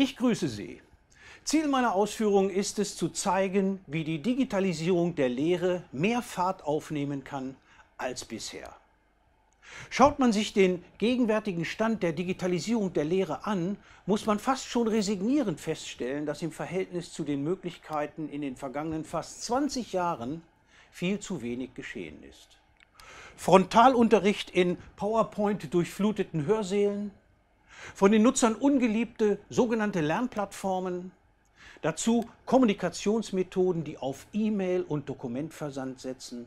Ich grüße Sie. Ziel meiner Ausführungen ist es zu zeigen, wie die Digitalisierung der Lehre mehr Fahrt aufnehmen kann als bisher. Schaut man sich den gegenwärtigen Stand der Digitalisierung der Lehre an, muss man fast schon resignierend feststellen, dass im Verhältnis zu den Möglichkeiten in den vergangenen fast 20 Jahren viel zu wenig geschehen ist. Frontalunterricht in PowerPoint durchfluteten Hörsälen, von den Nutzern ungeliebte sogenannte Lernplattformen, dazu Kommunikationsmethoden, die auf E-Mail und Dokumentversand setzen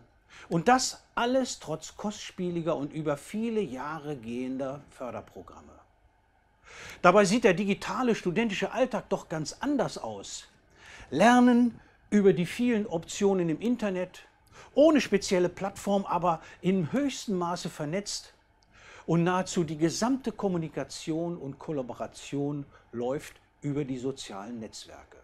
und das alles trotz kostspieliger und über viele Jahre gehender Förderprogramme. Dabei sieht der digitale studentische Alltag doch ganz anders aus. Lernen über die vielen Optionen im Internet, ohne spezielle Plattform, aber im höchsten Maße vernetzt und nahezu die gesamte Kommunikation und Kollaboration läuft über die sozialen Netzwerke.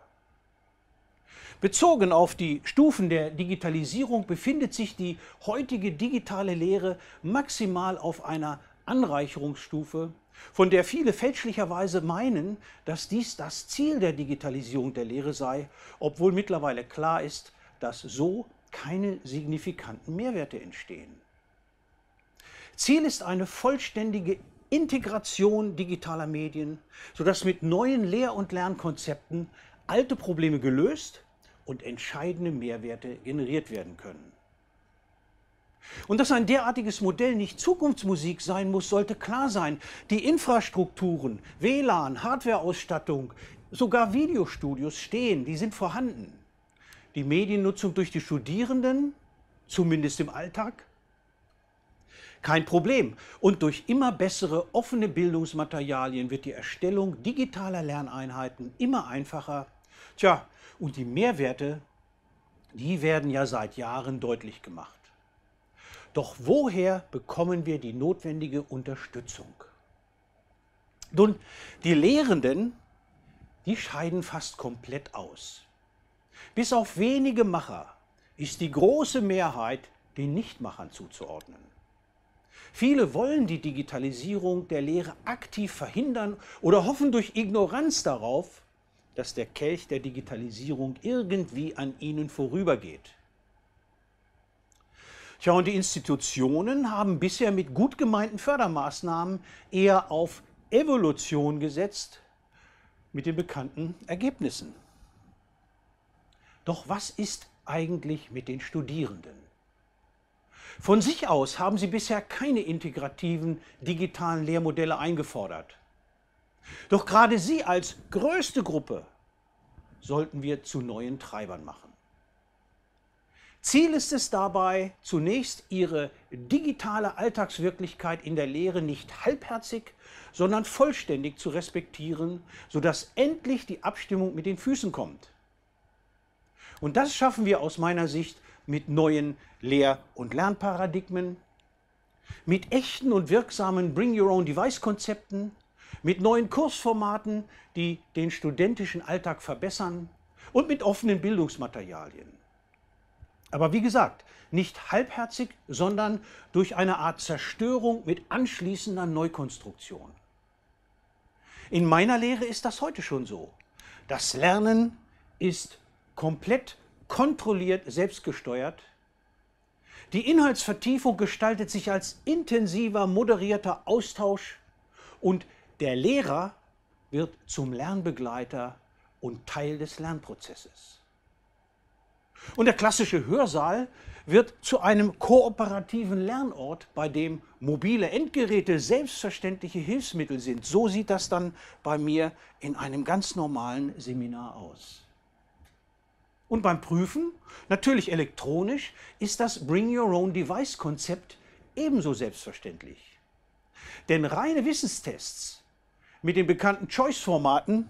Bezogen auf die Stufen der Digitalisierung befindet sich die heutige digitale Lehre maximal auf einer Anreicherungsstufe, von der viele fälschlicherweise meinen, dass dies das Ziel der Digitalisierung der Lehre sei, obwohl mittlerweile klar ist, dass so keine signifikanten Mehrwerte entstehen. Ziel ist eine vollständige Integration digitaler Medien, sodass mit neuen Lehr- und Lernkonzepten alte Probleme gelöst und entscheidende Mehrwerte generiert werden können. Und dass ein derartiges Modell nicht Zukunftsmusik sein muss, sollte klar sein. Die Infrastrukturen, WLAN, Hardwareausstattung, sogar Videostudios stehen, die sind vorhanden. Die Mediennutzung durch die Studierenden, zumindest im Alltag, kein Problem. Und durch immer bessere offene Bildungsmaterialien wird die Erstellung digitaler Lerneinheiten immer einfacher. Tja, und die Mehrwerte, die werden ja seit Jahren deutlich gemacht. Doch woher bekommen wir die notwendige Unterstützung? Nun, die Lehrenden, die scheiden fast komplett aus. Bis auf wenige Macher ist die große Mehrheit den Nichtmachern zuzuordnen. Viele wollen die Digitalisierung der Lehre aktiv verhindern oder hoffen durch Ignoranz darauf, dass der Kelch der Digitalisierung irgendwie an ihnen vorübergeht. Tja, und die Institutionen haben bisher mit gut gemeinten Fördermaßnahmen eher auf Evolution gesetzt mit den bekannten Ergebnissen. Doch was ist eigentlich mit den Studierenden? Von sich aus haben sie bisher keine integrativen digitalen Lehrmodelle eingefordert. Doch gerade sie als größte Gruppe sollten wir zu neuen Treibern machen. Ziel ist es dabei, zunächst ihre digitale Alltagswirklichkeit in der Lehre nicht halbherzig, sondern vollständig zu respektieren, sodass endlich die Abstimmung mit den Füßen kommt. Und das schaffen wir aus meiner Sicht mit neuen Lehr- und Lernparadigmen, mit echten und wirksamen Bring-Your-Own-Device-Konzepten, mit neuen Kursformaten, die den studentischen Alltag verbessern und mit offenen Bildungsmaterialien. Aber wie gesagt, nicht halbherzig, sondern durch eine Art Zerstörung mit anschließender Neukonstruktion. In meiner Lehre ist das heute schon so. Das Lernen ist komplett kontrolliert, selbstgesteuert. Die Inhaltsvertiefung gestaltet sich als intensiver, moderierter Austausch und der Lehrer wird zum Lernbegleiter und Teil des Lernprozesses. Und der klassische Hörsaal wird zu einem kooperativen Lernort, bei dem mobile Endgeräte selbstverständliche Hilfsmittel sind. So sieht das dann bei mir in einem ganz normalen Seminar aus. Und beim Prüfen, natürlich elektronisch, ist das Bring Your Own Device Konzept ebenso selbstverständlich. Denn reine Wissenstests mit den bekannten Choice-Formaten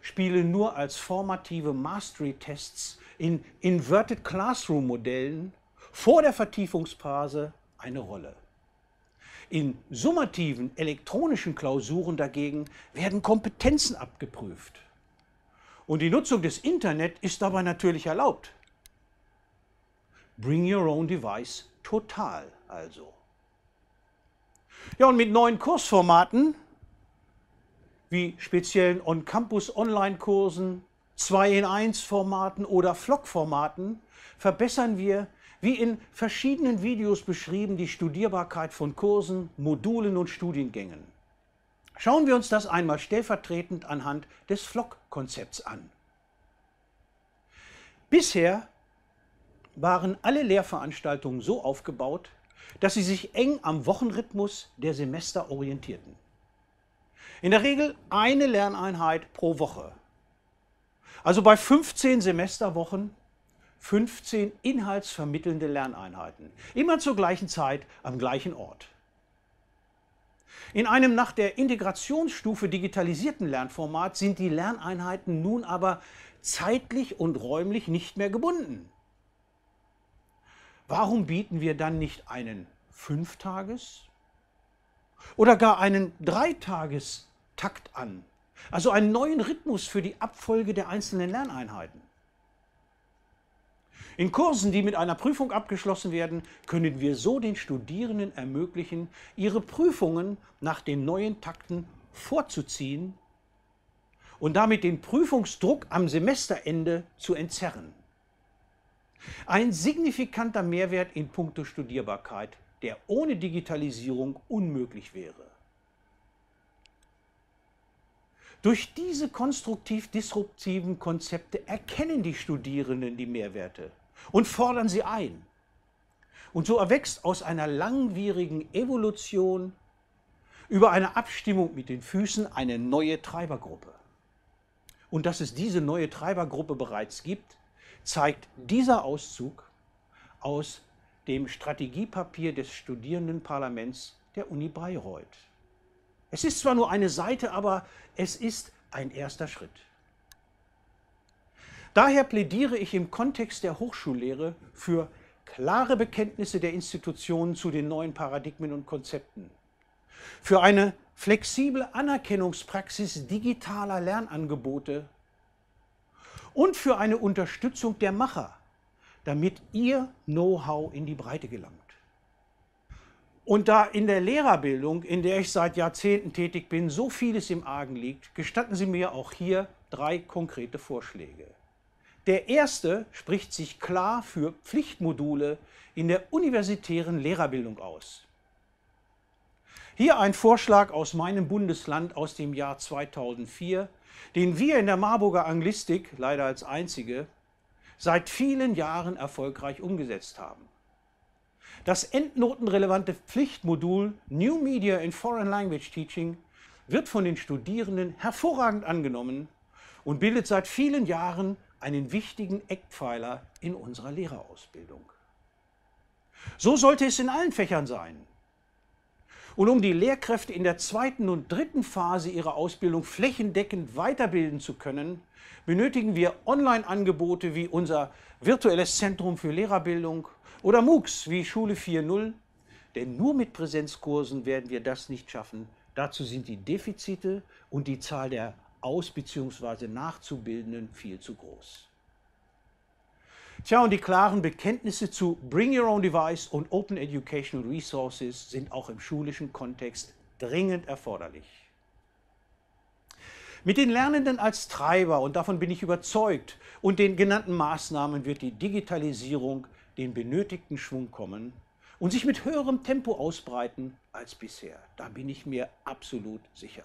spielen nur als formative Mastery-Tests in Inverted Classroom-Modellen vor der Vertiefungsphase eine Rolle. In summativen elektronischen Klausuren dagegen werden Kompetenzen abgeprüft. Und die Nutzung des Internet ist dabei natürlich erlaubt. Bring your own device total also. Ja, und mit neuen Kursformaten wie speziellen On-Campus-Online-Kursen, 2-in-1-Formaten oder Flock-Formaten verbessern wir, wie in verschiedenen Videos beschrieben, die Studierbarkeit von Kursen, Modulen und Studiengängen. Schauen wir uns das einmal stellvertretend anhand des Flock-Konzepts an. Bisher waren alle Lehrveranstaltungen so aufgebaut, dass sie sich eng am Wochenrhythmus der Semester orientierten. In der Regel eine Lerneinheit pro Woche. Also bei 15 Semesterwochen 15 inhaltsvermittelnde Lerneinheiten, immer zur gleichen Zeit am gleichen Ort. In einem nach der Integrationsstufe digitalisierten Lernformat sind die Lerneinheiten nun aber zeitlich und räumlich nicht mehr gebunden. Warum bieten wir dann nicht einen Fünftages- oder gar einen Dreitagestakt an? Also einen neuen Rhythmus für die Abfolge der einzelnen Lerneinheiten. In Kursen, die mit einer Prüfung abgeschlossen werden, können wir so den Studierenden ermöglichen, ihre Prüfungen nach den neuen Takten vorzuziehen und damit den Prüfungsdruck am Semesterende zu entzerren. Ein signifikanter Mehrwert in puncto Studierbarkeit, der ohne Digitalisierung unmöglich wäre. Durch diese konstruktiv disruptiven Konzepte erkennen die Studierenden die Mehrwerte und fordern sie ein. Und so erwächst aus einer langwierigen Evolution über eine Abstimmung mit den Füßen eine neue Treibergruppe. Und dass es diese neue Treibergruppe bereits gibt, zeigt dieser Auszug aus dem Strategiepapier des Studierendenparlaments der Uni Bayreuth. Es ist zwar nur eine Seite, aber es ist ein erster Schritt. Daher plädiere ich im Kontext der Hochschullehre für klare Bekenntnisse der Institutionen zu den neuen Paradigmen und Konzepten, für eine flexible Anerkennungspraxis digitaler Lernangebote und für eine Unterstützung der Macher, damit ihr Know-how in die Breite gelangt. Und da in der Lehrerbildung, in der ich seit Jahrzehnten tätig bin, so vieles im Argen liegt, gestatten Sie mir auch hier drei konkrete Vorschläge. Der erste spricht sich klar für Pflichtmodule in der universitären Lehrerbildung aus. Hier ein Vorschlag aus meinem Bundesland aus dem Jahr 2004, den wir in der Marburger Anglistik, leider als einzige, seit vielen Jahren erfolgreich umgesetzt haben. Das endnotenrelevante Pflichtmodul New Media in Foreign Language Teaching wird von den Studierenden hervorragend angenommen und bildet seit vielen Jahren einen wichtigen Eckpfeiler in unserer Lehrerausbildung. So sollte es in allen Fächern sein. Und um die Lehrkräfte in der zweiten und dritten Phase ihrer Ausbildung flächendeckend weiterbilden zu können, benötigen wir Online-Angebote wie unser virtuelles Zentrum für Lehrerbildung oder MOOCs wie Schule 4.0, denn nur mit Präsenzkursen werden wir das nicht schaffen. Dazu sind die Defizite und die Zahl der aus- bzw. nachzubildenden viel zu groß. Tja, und die klaren Bekenntnisse zu Bring Your Own Device und Open Educational Resources sind auch im schulischen Kontext dringend erforderlich. Mit den Lernenden als Treiber, und davon bin ich überzeugt, und den genannten Maßnahmen wird die Digitalisierung den benötigten Schwung kommen und sich mit höherem Tempo ausbreiten als bisher. Da bin ich mir absolut sicher.